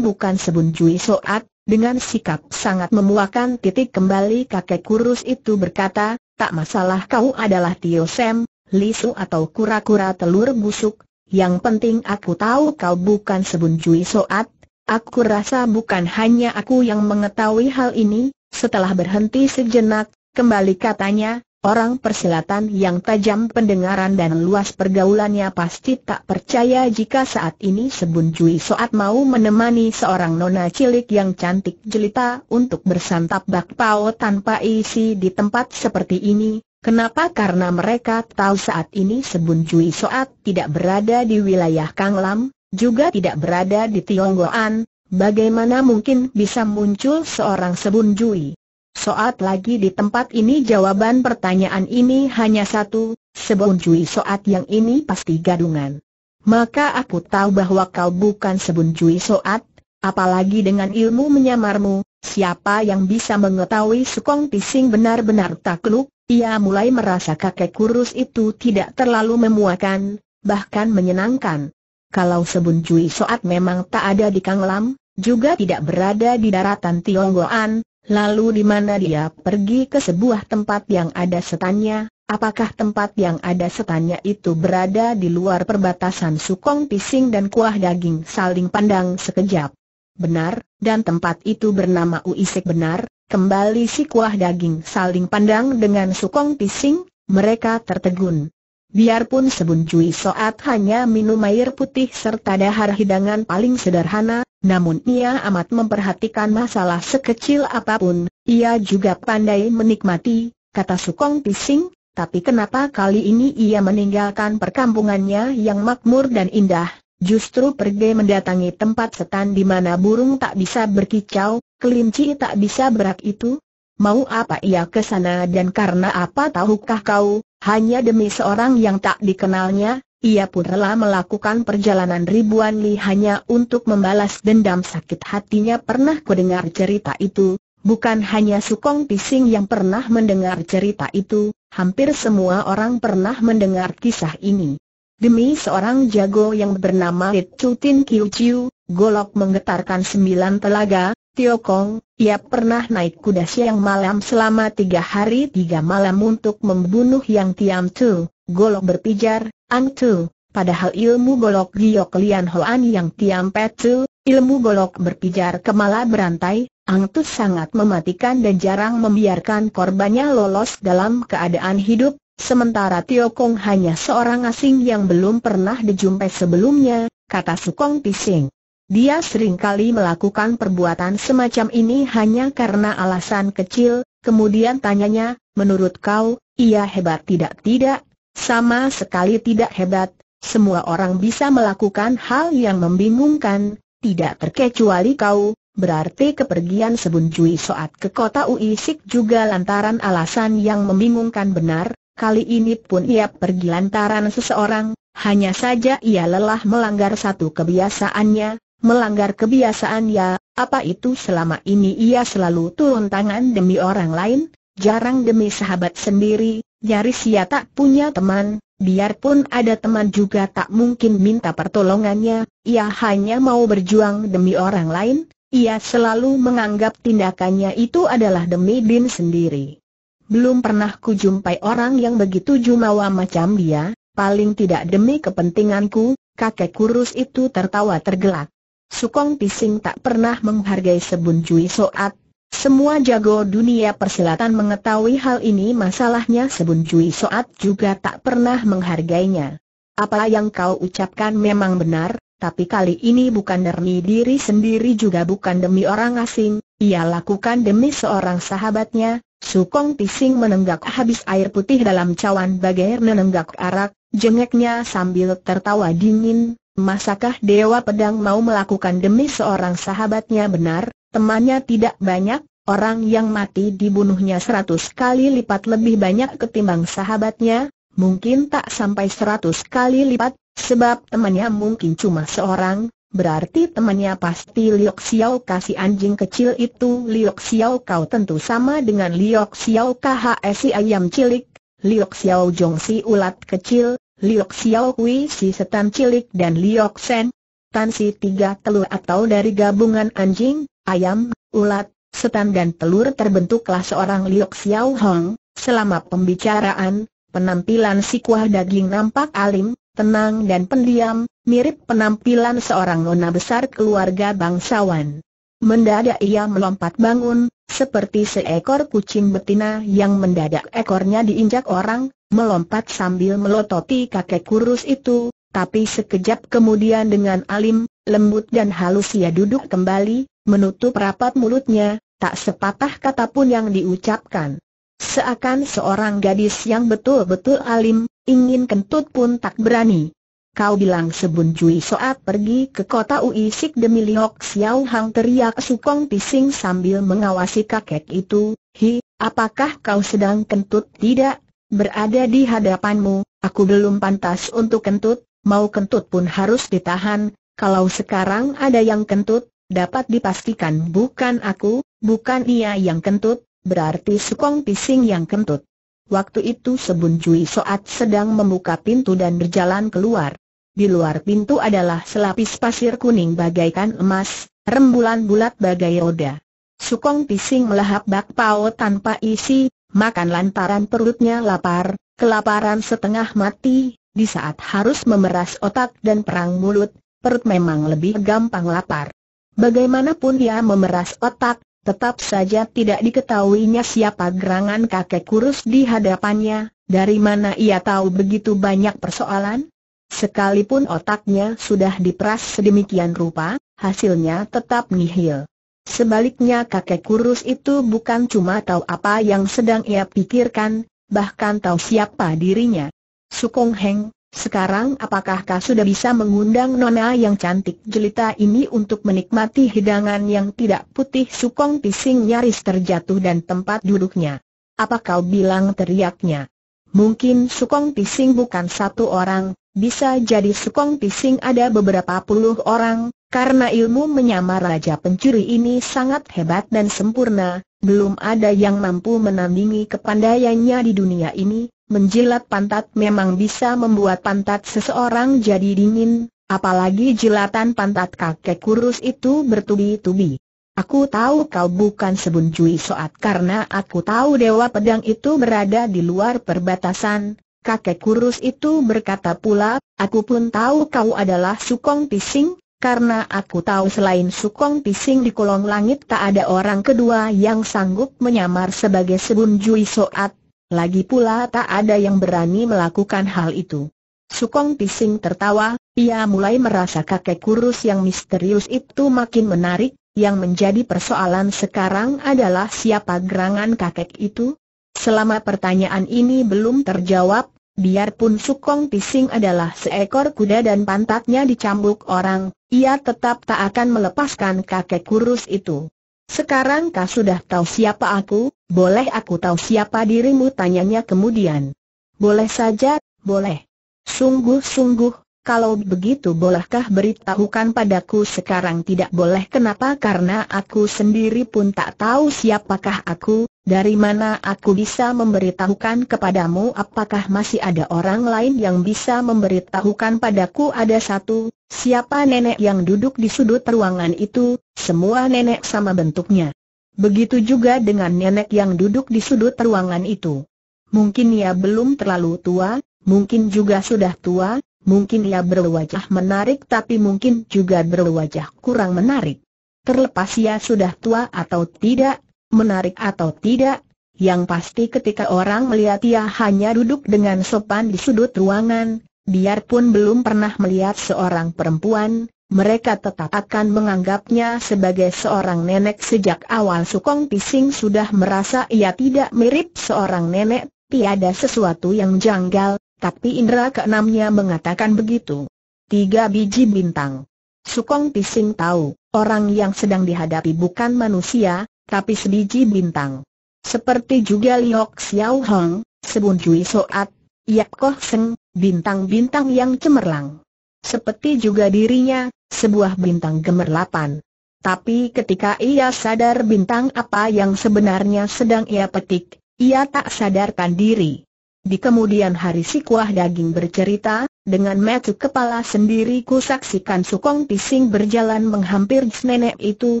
bukan sebun Jui Soat, dengan sikap sangat memuakan titik kembali kakek kurus itu berkata, tak masalah kau adalah Tio Sam, Lisu atau kura-kura telur busuk, yang penting aku tahu kau bukan sebun Soat, aku rasa bukan hanya aku yang mengetahui hal ini, setelah berhenti sejenak, kembali katanya, orang persilatan yang tajam pendengaran dan luas pergaulannya pasti tak percaya jika saat ini sebun Soat mau menemani seorang nona cilik yang cantik jelita untuk bersantap bakpao tanpa isi di tempat seperti ini, Kenapa? Karena mereka tahu saat ini Sebun Cui Soat tidak berada di wilayah Kang Lam, juga tidak berada di Tionggoan, bagaimana mungkin bisa muncul seorang Sebun Cui? Soat lagi di tempat ini jawaban pertanyaan ini hanya satu, Sebun Cui Soat yang ini pasti gadungan. Maka aku tahu bahwa kau bukan Sebun Cui Soat, apalagi dengan ilmu menyamarmu, siapa yang bisa mengetahui Sukong Pising benar-benar takluk? Ia mulai merasa kakek kurus itu tidak terlalu memuakan, bahkan menyenangkan. Kalau Sebun Cui Soat memang tak ada di Kang Lam, juga tidak berada di daratan Tionggoan, lalu di mana dia pergi ke sebuah tempat yang ada setannya, apakah tempat yang ada setannya itu berada di luar perbatasan sukong pising dan kuah daging saling pandang sekejap. Benar, dan tempat itu bernama Uisek benar, Kembali si kuah daging saling pandang dengan sukong pising, mereka tertegun. Biarpun Sebun cuy Soat hanya minum air putih serta dahar hidangan paling sederhana, namun ia amat memperhatikan masalah sekecil apapun, ia juga pandai menikmati, kata Sukong Pising, tapi kenapa kali ini ia meninggalkan perkampungannya yang makmur dan indah, justru pergi mendatangi tempat setan di mana burung tak bisa berkicau, kelinci tak bisa berak itu? Mau apa ia ke sana dan karena apa tahukah kau, hanya demi seorang yang tak dikenalnya, ia pun rela melakukan perjalanan ribuan li hanya untuk membalas dendam sakit hatinya pernah kudengar cerita itu, Bukan hanya Sukong Pising yang pernah mendengar cerita itu, hampir semua orang pernah mendengar kisah ini. Demi seorang jago yang bernama Lit Chutin Kiu Chiu, Golok menggetarkan sembilan telaga, Tio Kong, ia pernah naik kuda siang malam selama tiga hari tiga malam untuk membunuh Yang Tiam Tu, golok berpijar, Ang Tu, padahal ilmu golok giok lian hoan Yang Tiam Pet Tu, ilmu golok berpijar kemala berantai, Ang Tu sangat mematikan dan jarang membiarkan korbannya lolos dalam keadaan hidup, sementara Tio Kong hanya seorang asing yang belum pernah dijumpai sebelumnya, kata Sukong Pising. Dia sering kali melakukan perbuatan semacam ini hanya karena alasan kecil, kemudian tanyanya, menurut kau, ia hebat tidak tidak? Sama sekali tidak hebat, semua orang bisa melakukan hal yang membingungkan, tidak terkecuali kau, berarti kepergian Sebun Soat ke kota Uisik juga lantaran alasan yang membingungkan benar, kali ini pun ia pergi lantaran seseorang, hanya saja ia lelah melanggar satu kebiasaannya, melanggar kebiasaan ya, apa itu selama ini ia selalu turun tangan demi orang lain, jarang demi sahabat sendiri, nyaris ia tak punya teman, biarpun ada teman juga tak mungkin minta pertolongannya, ia hanya mau berjuang demi orang lain, ia selalu menganggap tindakannya itu adalah demi Din sendiri. Belum pernah kujumpai orang yang begitu jumawa macam dia, paling tidak demi kepentinganku, kakek kurus itu tertawa tergelak. Sukong Pising tak pernah menghargai Sebun Soat. Semua jago dunia persilatan mengetahui hal ini masalahnya Sebun Soat juga tak pernah menghargainya. Apa yang kau ucapkan memang benar, tapi kali ini bukan demi diri sendiri juga bukan demi orang asing, ia lakukan demi seorang sahabatnya, Sukong Pising menenggak habis air putih dalam cawan bagai menenggak arak, jengeknya sambil tertawa dingin, Masakah Dewa Pedang mau melakukan demi seorang sahabatnya benar, temannya tidak banyak, orang yang mati dibunuhnya seratus kali lipat lebih banyak ketimbang sahabatnya, mungkin tak sampai seratus kali lipat, sebab temannya mungkin cuma seorang, berarti temannya pasti Liok Xiao kasih anjing kecil itu Liok Xiao kau tentu sama dengan Liok Xiao KHSI ayam cilik, Liok Xiao Jong ulat kecil, Liok Xiao Kui si setan cilik dan Liok Sen, Tan si tiga telur atau dari gabungan anjing, ayam, ulat, setan dan telur terbentuklah seorang Liok Xiao Hong, selama pembicaraan, penampilan si kuah daging nampak alim, tenang dan pendiam, mirip penampilan seorang nona besar keluarga bangsawan. Mendadak ia melompat bangun, seperti seekor kucing betina yang mendadak ekornya diinjak orang, melompat sambil melototi kakek kurus itu, tapi sekejap kemudian dengan alim, lembut dan halus ia duduk kembali, menutup rapat mulutnya, tak sepatah kata pun yang diucapkan. Seakan seorang gadis yang betul-betul alim, ingin kentut pun tak berani. Kau bilang sebun Cui Soat pergi ke kota Uisik demi Liok Xiao Hang teriak Sukong Pising sambil mengawasi kakek itu, Hi, apakah kau sedang kentut tidak? berada di hadapanmu, aku belum pantas untuk kentut, mau kentut pun harus ditahan, kalau sekarang ada yang kentut, dapat dipastikan bukan aku, bukan ia yang kentut, berarti Sukong Pising yang kentut. Waktu itu Sebun Jui Soat sedang membuka pintu dan berjalan keluar. Di luar pintu adalah selapis pasir kuning bagaikan emas, rembulan bulat bagai roda. Sukong Pising melahap bakpao tanpa isi, makan lantaran perutnya lapar, kelaparan setengah mati, di saat harus memeras otak dan perang mulut, perut memang lebih gampang lapar. Bagaimanapun dia memeras otak, tetap saja tidak diketahuinya siapa gerangan kakek kurus di hadapannya, dari mana ia tahu begitu banyak persoalan? Sekalipun otaknya sudah diperas sedemikian rupa, hasilnya tetap nihil. Sebaliknya kakek kurus itu bukan cuma tahu apa yang sedang ia pikirkan, bahkan tahu siapa dirinya. Sukong Heng, sekarang apakah kau sudah bisa mengundang nona yang cantik jelita ini untuk menikmati hidangan yang tidak putih Sukong Pising nyaris terjatuh dan tempat duduknya. Apa kau bilang teriaknya? Mungkin Sukong Pising bukan satu orang, bisa jadi Sukong Pising ada beberapa puluh orang, karena ilmu menyamar Raja Pencuri ini sangat hebat dan sempurna, belum ada yang mampu menandingi kepandaiannya di dunia ini, menjilat pantat memang bisa membuat pantat seseorang jadi dingin, apalagi jilatan pantat kakek kurus itu bertubi-tubi. Aku tahu kau bukan sebun cuy Soat karena aku tahu Dewa Pedang itu berada di luar perbatasan, kakek kurus itu berkata pula, aku pun tahu kau adalah Sukong Pising, karena aku tahu selain Sukong Pising di kolong langit tak ada orang kedua yang sanggup menyamar sebagai Sebun Jui Soat, lagi pula tak ada yang berani melakukan hal itu. Sukong Pising tertawa, ia mulai merasa kakek kurus yang misterius itu makin menarik, yang menjadi persoalan sekarang adalah siapa gerangan kakek itu? Selama pertanyaan ini belum terjawab, biarpun Sukong Pising adalah seekor kuda dan pantatnya dicambuk orang, ia tetap tak akan melepaskan kakek kurus itu. Sekarang kau sudah tahu siapa aku, boleh aku tahu siapa dirimu tanyanya kemudian. Boleh saja, boleh. Sungguh-sungguh, kalau begitu bolehkah beritahukan padaku sekarang tidak boleh kenapa karena aku sendiri pun tak tahu siapakah aku, dari mana aku bisa memberitahukan kepadamu apakah masih ada orang lain yang bisa memberitahukan padaku ada satu, siapa nenek yang duduk di sudut ruangan itu, semua nenek sama bentuknya. Begitu juga dengan nenek yang duduk di sudut ruangan itu. Mungkin ia belum terlalu tua, mungkin juga sudah tua, Mungkin ia berwajah menarik tapi mungkin juga berwajah kurang menarik. Terlepas ia sudah tua atau tidak, menarik atau tidak, yang pasti ketika orang melihat ia hanya duduk dengan sopan di sudut ruangan, biarpun belum pernah melihat seorang perempuan, mereka tetap akan menganggapnya sebagai seorang nenek sejak awal Sukong Pising sudah merasa ia tidak mirip seorang nenek, tiada sesuatu yang janggal, tapi indera keenamnya mengatakan begitu. Tiga biji bintang. Sukong Pising tahu, orang yang sedang dihadapi bukan manusia, tapi sebiji bintang. Seperti juga Liok Xiao Hong, Sebun Jui Soat, Yap Koh Seng, bintang-bintang yang cemerlang. Seperti juga dirinya, sebuah bintang gemerlapan. Tapi ketika ia sadar bintang apa yang sebenarnya sedang ia petik, ia tak sadarkan diri. Di kemudian hari si kuah daging bercerita, dengan metu kepala sendiri ku saksikan Sukong Pising berjalan menghampiri si nenek itu,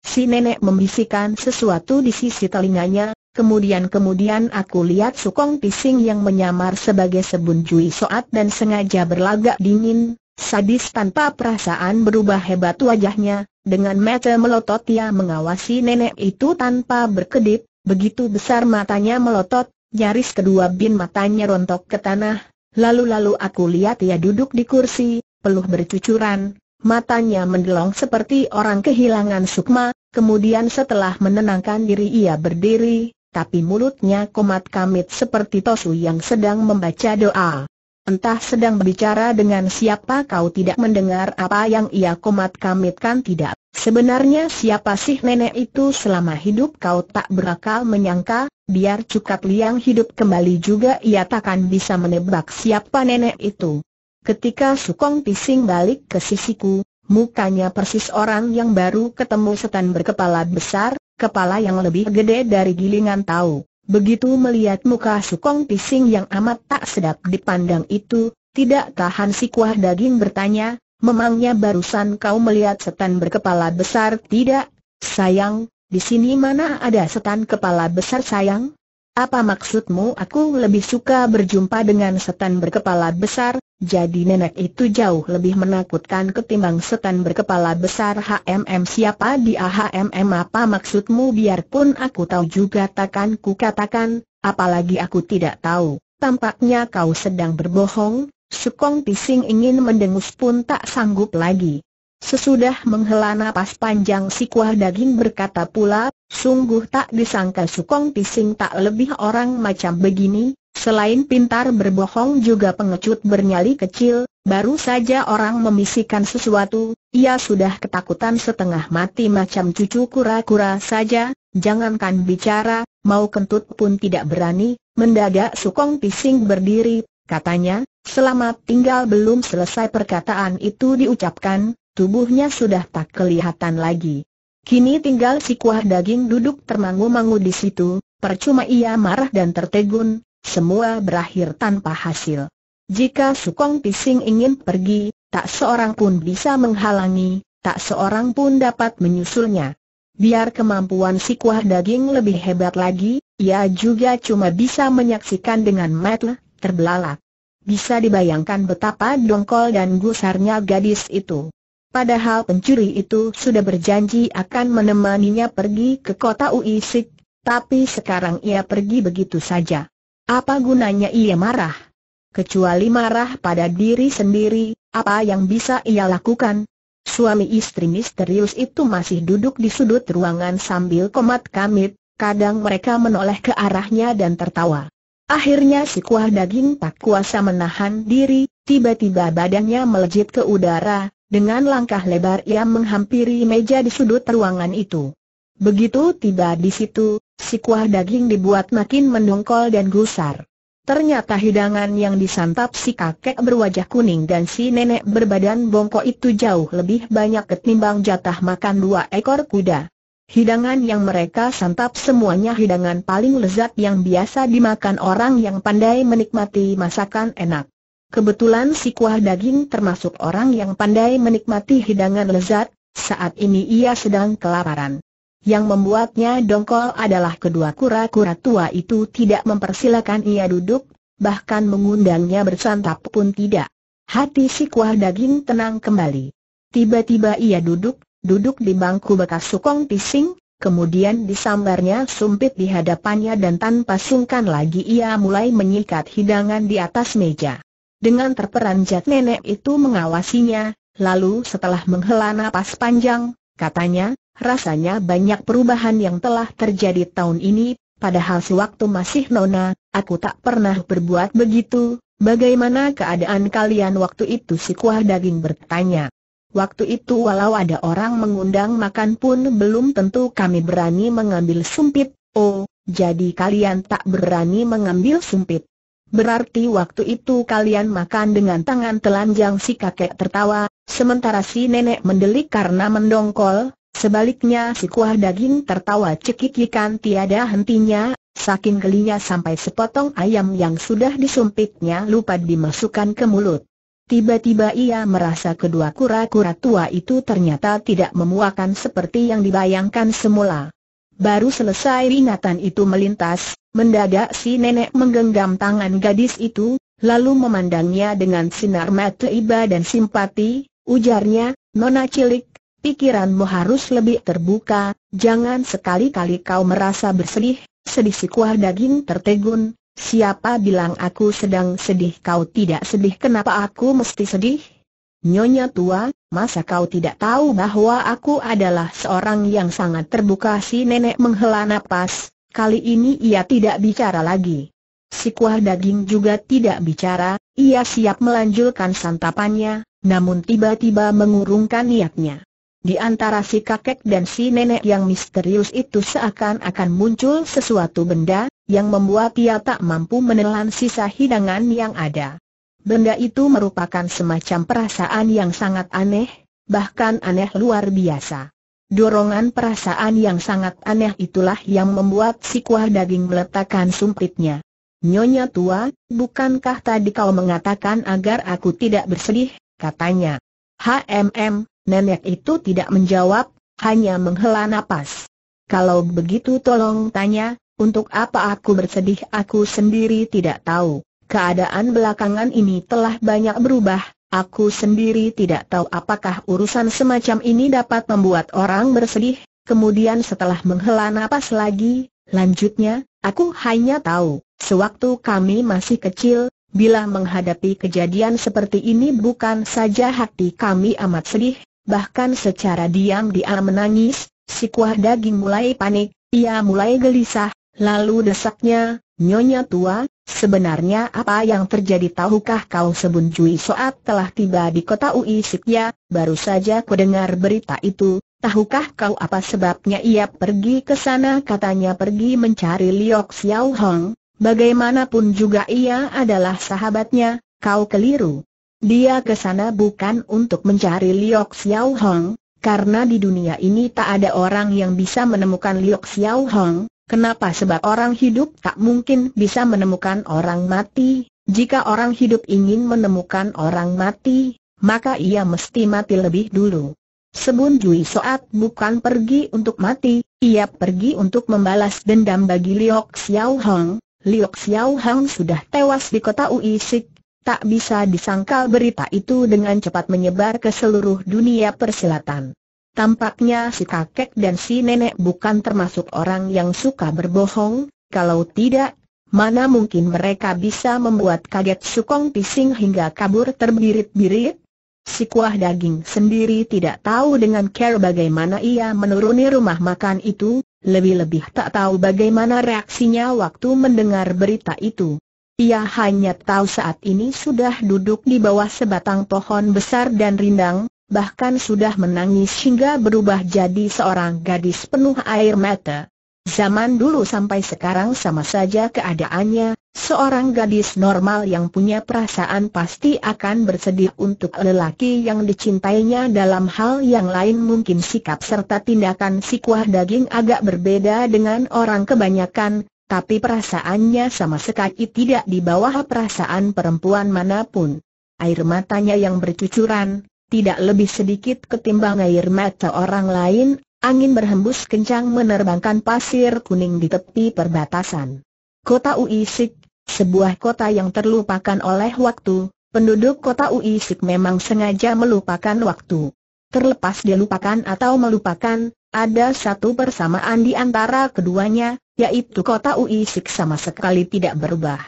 si nenek membisikkan sesuatu di sisi telinganya, kemudian-kemudian aku lihat Sukong Pising yang menyamar sebagai sebun Jui Soat dan sengaja berlagak dingin, sadis tanpa perasaan berubah hebat wajahnya, dengan mata melotot ia mengawasi nenek itu tanpa berkedip, begitu besar matanya melotot, Nyaris kedua bin matanya rontok ke tanah, lalu-lalu aku lihat ia duduk di kursi, peluh bercucuran, matanya mendelong seperti orang kehilangan sukma, kemudian setelah menenangkan diri ia berdiri, tapi mulutnya komat kamit seperti Tosu yang sedang membaca doa. Entah sedang berbicara dengan siapa kau tidak mendengar apa yang ia komat kamitkan tidak. Sebenarnya siapa sih nenek itu selama hidup kau tak berakal menyangka, Biar Cukat Liang hidup kembali juga ia takkan bisa menebak siapa nenek itu. Ketika Sukong Pising balik ke sisiku, mukanya persis orang yang baru ketemu setan berkepala besar, kepala yang lebih gede dari gilingan tahu. Begitu melihat muka Sukong Pising yang amat tak sedap dipandang itu, tidak tahan si kuah daging bertanya, memangnya barusan kau melihat setan berkepala besar tidak? Sayang, di sini mana ada setan kepala besar sayang? Apa maksudmu aku lebih suka berjumpa dengan setan berkepala besar, jadi nenek itu jauh lebih menakutkan ketimbang setan berkepala besar HMM siapa dia HMM apa maksudmu biarpun aku tahu juga takkan ku katakan, apalagi aku tidak tahu, tampaknya kau sedang berbohong, Sukong Pising ingin mendengus pun tak sanggup lagi, Sesudah menghela nafas panjang si kuah daging berkata pula, sungguh tak disangka Sukong Pising tak lebih orang macam begini, selain pintar berbohong juga pengecut bernyali kecil, baru saja orang memisikan sesuatu, ia sudah ketakutan setengah mati macam cucu kura-kura saja, jangankan bicara, mau kentut pun tidak berani, mendadak Sukong Pising berdiri, katanya, selamat tinggal belum selesai perkataan itu diucapkan, tubuhnya sudah tak kelihatan lagi. Kini tinggal si kuah daging duduk termangu-mangu di situ, percuma ia marah dan tertegun, semua berakhir tanpa hasil. Jika Sukong Pising ingin pergi, tak seorang pun bisa menghalangi, tak seorang pun dapat menyusulnya. Biar kemampuan si kuah daging lebih hebat lagi, ia juga cuma bisa menyaksikan dengan mata terbelalak. Bisa dibayangkan betapa dongkol dan gusarnya gadis itu. Padahal pencuri itu sudah berjanji akan menemaninya pergi ke kota Uisik, tapi sekarang ia pergi begitu saja. Apa gunanya ia marah? Kecuali marah pada diri sendiri, apa yang bisa ia lakukan? Suami istri misterius itu masih duduk di sudut ruangan sambil komat kamit, kadang mereka menoleh ke arahnya dan tertawa. Akhirnya si kuah daging tak kuasa menahan diri, tiba-tiba badannya melejit ke udara, dengan langkah lebar ia menghampiri meja di sudut ruangan itu. Begitu tiba di situ, si kuah daging dibuat makin mendongkol dan gusar. Ternyata hidangan yang disantap si kakek berwajah kuning dan si nenek berbadan bongkok itu jauh lebih banyak ketimbang jatah makan dua ekor kuda. Hidangan yang mereka santap semuanya hidangan paling lezat yang biasa dimakan orang yang pandai menikmati masakan enak. Kebetulan si kuah daging termasuk orang yang pandai menikmati hidangan lezat, saat ini ia sedang kelaparan. Yang membuatnya dongkol adalah kedua kura-kura tua itu tidak mempersilakan ia duduk, bahkan mengundangnya bersantap pun tidak. Hati si kuah daging tenang kembali. Tiba-tiba ia duduk, duduk di bangku bekas sukong pising, kemudian disambarnya sumpit di hadapannya dan tanpa sungkan lagi ia mulai menyikat hidangan di atas meja dengan terperanjat nenek itu mengawasinya, lalu setelah menghela napas panjang, katanya, rasanya banyak perubahan yang telah terjadi tahun ini, padahal sewaktu masih nona, aku tak pernah berbuat begitu, bagaimana keadaan kalian waktu itu si kuah daging bertanya. Waktu itu walau ada orang mengundang makan pun belum tentu kami berani mengambil sumpit, oh, jadi kalian tak berani mengambil sumpit. Berarti waktu itu kalian makan dengan tangan telanjang si kakek tertawa, sementara si nenek mendelik karena mendongkol, sebaliknya si kuah daging tertawa cekikikan tiada hentinya, saking gelinya sampai sepotong ayam yang sudah disumpitnya lupa dimasukkan ke mulut. Tiba-tiba ia merasa kedua kura-kura tua itu ternyata tidak memuakan seperti yang dibayangkan semula. Baru selesai ingatan itu melintas, mendadak si nenek menggenggam tangan gadis itu, lalu memandangnya dengan sinar mata iba dan simpati, ujarnya, Nona cilik, pikiranmu harus lebih terbuka, jangan sekali-kali kau merasa bersedih, sedih si kuah daging tertegun, siapa bilang aku sedang sedih kau tidak sedih kenapa aku mesti sedih? Nyonya tua, Masa kau tidak tahu bahwa aku adalah seorang yang sangat terbuka si nenek menghela napas, kali ini ia tidak bicara lagi. Si kuah daging juga tidak bicara, ia siap melanjutkan santapannya, namun tiba-tiba mengurungkan niatnya. Di antara si kakek dan si nenek yang misterius itu seakan-akan muncul sesuatu benda, yang membuat ia tak mampu menelan sisa hidangan yang ada. Benda itu merupakan semacam perasaan yang sangat aneh, bahkan aneh luar biasa. Dorongan perasaan yang sangat aneh itulah yang membuat si kuah daging meletakkan sumpitnya. Nyonya tua, bukankah tadi kau mengatakan agar aku tidak bersedih, katanya. HMM, nenek itu tidak menjawab, hanya menghela napas. Kalau begitu tolong tanya, untuk apa aku bersedih aku sendiri tidak tahu. Keadaan belakangan ini telah banyak berubah, aku sendiri tidak tahu apakah urusan semacam ini dapat membuat orang bersedih, kemudian setelah menghela napas lagi, lanjutnya, aku hanya tahu, sewaktu kami masih kecil, bila menghadapi kejadian seperti ini bukan saja hati kami amat sedih, bahkan secara diam-diam menangis, si kuah daging mulai panik, ia mulai gelisah, lalu desaknya, Nyonya tua, sebenarnya apa yang terjadi tahukah kau sebun cuy Soat telah tiba di kota Ui Sikya, baru saja dengar berita itu, tahukah kau apa sebabnya ia pergi ke sana katanya pergi mencari Liok Xiao Hong, bagaimanapun juga ia adalah sahabatnya, kau keliru. Dia ke sana bukan untuk mencari Liok Xiao Hong, karena di dunia ini tak ada orang yang bisa menemukan Liok Xiao Hong, Kenapa sebab orang hidup tak mungkin bisa menemukan orang mati, jika orang hidup ingin menemukan orang mati, maka ia mesti mati lebih dulu. Sebun Jui Soat bukan pergi untuk mati, ia pergi untuk membalas dendam bagi Liok Xiao Hong. Liok Xiao Hong sudah tewas di kota Uisik, tak bisa disangkal berita itu dengan cepat menyebar ke seluruh dunia persilatan. Tampaknya si kakek dan si nenek bukan termasuk orang yang suka berbohong, kalau tidak, mana mungkin mereka bisa membuat kaget Sukong Pising hingga kabur terbirit-birit? Si kuah daging sendiri tidak tahu dengan care bagaimana ia menuruni rumah makan itu, lebih-lebih tak tahu bagaimana reaksinya waktu mendengar berita itu. Ia hanya tahu saat ini sudah duduk di bawah sebatang pohon besar dan rindang, bahkan sudah menangis hingga berubah jadi seorang gadis penuh air mata. Zaman dulu sampai sekarang sama saja keadaannya, seorang gadis normal yang punya perasaan pasti akan bersedih untuk lelaki yang dicintainya dalam hal yang lain mungkin sikap serta tindakan si kuah daging agak berbeda dengan orang kebanyakan, tapi perasaannya sama sekali tidak di bawah perasaan perempuan manapun. Air matanya yang bercucuran, tidak lebih sedikit ketimbang air mata orang lain, angin berhembus kencang menerbangkan pasir kuning di tepi perbatasan. Kota Uisik, sebuah kota yang terlupakan oleh waktu, penduduk kota Uisik memang sengaja melupakan waktu. Terlepas dilupakan atau melupakan, ada satu persamaan di antara keduanya, yaitu kota Uisik sama sekali tidak berubah.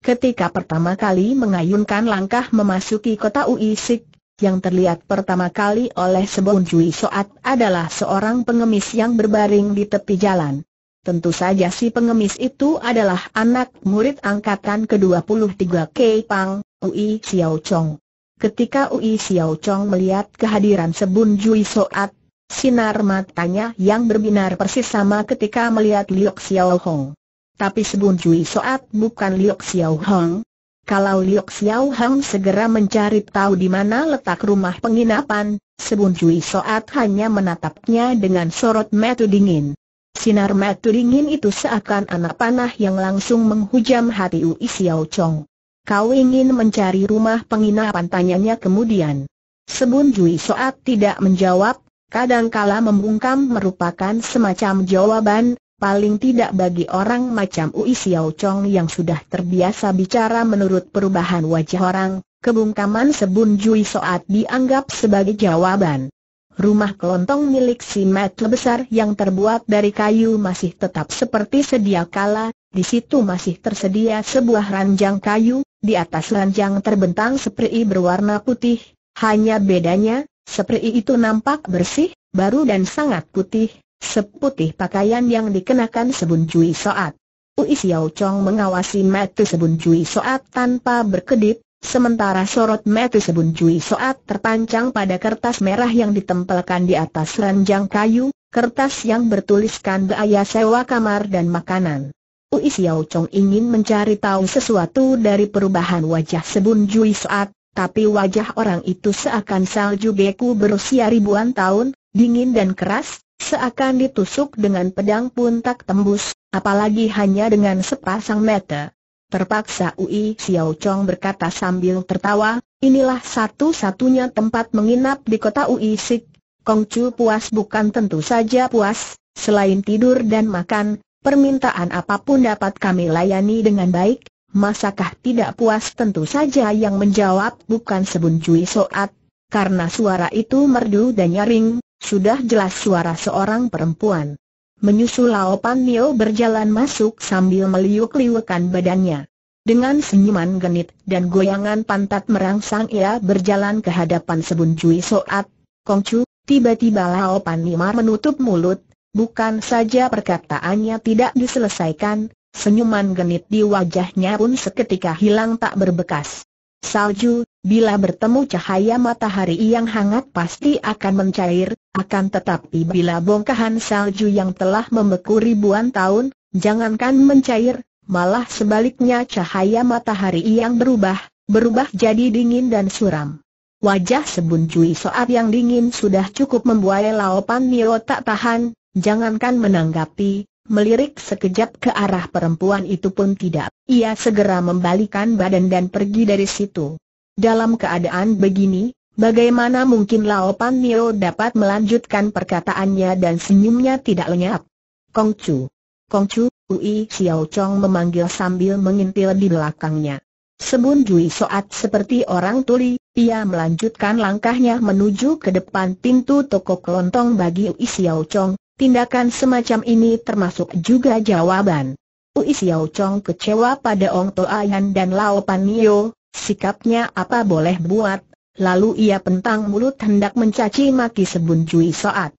Ketika pertama kali mengayunkan langkah memasuki kota Uisik, yang terlihat pertama kali oleh Sebon Cui Soat adalah seorang pengemis yang berbaring di tepi jalan. Tentu saja si pengemis itu adalah anak murid angkatan ke-23 K Pang, Ui Xiao Chong. Ketika Ui Xiao Chong melihat kehadiran Sebun Jui Soat, sinar matanya yang berbinar persis sama ketika melihat Liok Xiao Hong. Tapi Sebun Jui Soat bukan Liok Xiao Hong, kalau Liu Xiao Hang segera mencari tahu di mana letak rumah penginapan, Sebun Cui Soat hanya menatapnya dengan sorot mata dingin. Sinar mata dingin itu seakan anak panah yang langsung menghujam hati Ui Xiao Chong. Kau ingin mencari rumah penginapan tanyanya kemudian. Sebun Jui Soat tidak menjawab, kadangkala membungkam merupakan semacam jawaban, paling tidak bagi orang macam Ui Xiao Chong yang sudah terbiasa bicara menurut perubahan wajah orang, kebungkaman Sebun Jui Soat dianggap sebagai jawaban. Rumah kelontong milik si Metle besar yang terbuat dari kayu masih tetap seperti sedia kala, di situ masih tersedia sebuah ranjang kayu, di atas ranjang terbentang seprei berwarna putih, hanya bedanya, seprei itu nampak bersih, baru dan sangat putih, Seputih pakaian yang dikenakan Sebun Cui Soat. Ui Xiao Chong mengawasi mata Sebun Cui Soat tanpa berkedip, sementara sorot mata Sebun Cui Soat terpancang pada kertas merah yang ditempelkan di atas ranjang kayu, kertas yang bertuliskan biaya sewa kamar dan makanan. Ui Xiao Chong ingin mencari tahu sesuatu dari perubahan wajah Sebun Cui Soat, tapi wajah orang itu seakan salju beku berusia ribuan tahun, dingin dan keras, Seakan ditusuk dengan pedang pun tak tembus, apalagi hanya dengan sepasang mata. Terpaksa Ui Xiao Chong berkata sambil tertawa, inilah satu-satunya tempat menginap di kota Ui Sik. Kong Chu puas bukan tentu saja puas, selain tidur dan makan, permintaan apapun dapat kami layani dengan baik. Masakah tidak puas tentu saja yang menjawab bukan sebun Jui Soat, karena suara itu merdu dan nyaring, sudah jelas suara seorang perempuan. Menyusul Lao Pan Nio berjalan masuk sambil meliuk-liukan badannya. Dengan senyuman genit dan goyangan pantat merangsang ia berjalan ke hadapan Sebun Jui Soat, chu tiba-tiba Lao Pan Nima menutup mulut, bukan saja perkataannya tidak diselesaikan, senyuman genit di wajahnya pun seketika hilang tak berbekas. Salju, Bila bertemu cahaya matahari yang hangat pasti akan mencair, akan tetapi bila bongkahan salju yang telah membeku ribuan tahun, jangankan mencair, malah sebaliknya cahaya matahari yang berubah, berubah jadi dingin dan suram. Wajah Sebun cuy soap yang dingin sudah cukup membuai Laopan Nio tak tahan, jangankan menanggapi, Melirik sekejap ke arah perempuan itu pun tidak. Ia segera membalikan badan dan pergi dari situ. Dalam keadaan begini, bagaimana mungkin Lao Pan Mio dapat melanjutkan perkataannya dan senyumnya tidak lenyap? Kongcu. Kongcu, Ui Xiao Chong memanggil sambil mengintil di belakangnya. Sebun Jui Soat seperti orang tuli, ia melanjutkan langkahnya menuju ke depan pintu toko kelontong bagi Ui Xiao Chong, tindakan semacam ini termasuk juga jawaban. Ui Xiao Chong kecewa pada Ong Toayan dan Lao Pan Mio, Sikapnya apa boleh buat, lalu ia pentang mulut hendak mencaci maki Sebun saat. Soat.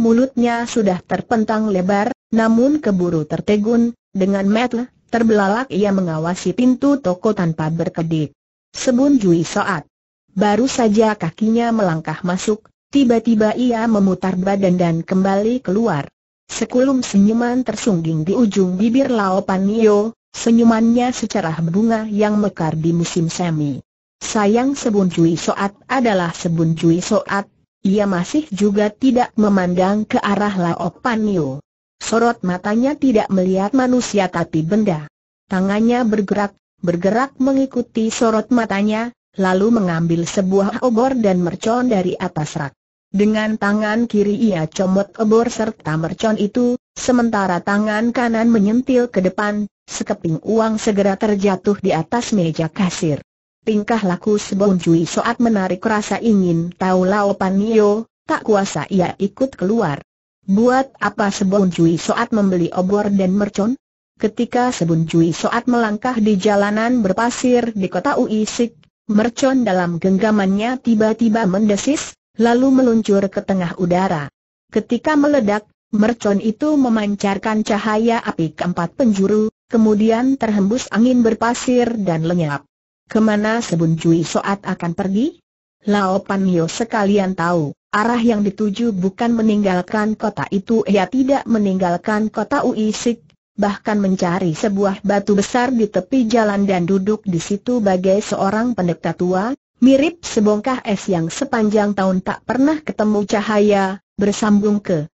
Mulutnya sudah terpentang lebar, namun keburu tertegun, dengan metel, terbelalak ia mengawasi pintu toko tanpa berkedip. Sebun Jui Soat. Baru saja kakinya melangkah masuk, tiba-tiba ia memutar badan dan kembali keluar. Sekulum senyuman tersungging di ujung bibir Lao Panio, Senyumannya secerah bunga yang mekar di musim semi. Sayang Sebun cuy Soat adalah Sebun cuy Soat, ia masih juga tidak memandang ke arah Lao Sorot matanya tidak melihat manusia tapi benda. Tangannya bergerak, bergerak mengikuti sorot matanya, lalu mengambil sebuah obor dan mercon dari atas rak. Dengan tangan kiri ia comot obor serta mercon itu, sementara tangan kanan menyentil ke depan, Sekeping uang segera terjatuh di atas meja kasir. Tingkah laku Sebon saat menarik rasa ingin tahu Lao Pan tak kuasa ia ikut keluar. Buat apa Sebon saat membeli obor dan mercon? Ketika Sebon saat melangkah di jalanan berpasir di kota Uisik, mercon dalam genggamannya tiba-tiba mendesis, lalu meluncur ke tengah udara. Ketika meledak, mercon itu memancarkan cahaya api keempat penjuru, kemudian terhembus angin berpasir dan lenyap. Kemana Sebun Cui Soat akan pergi? Lao Pan Yo sekalian tahu, arah yang dituju bukan meninggalkan kota itu ia tidak meninggalkan kota Uisik, bahkan mencari sebuah batu besar di tepi jalan dan duduk di situ bagai seorang pendeta tua, mirip sebongkah es yang sepanjang tahun tak pernah ketemu cahaya, bersambung ke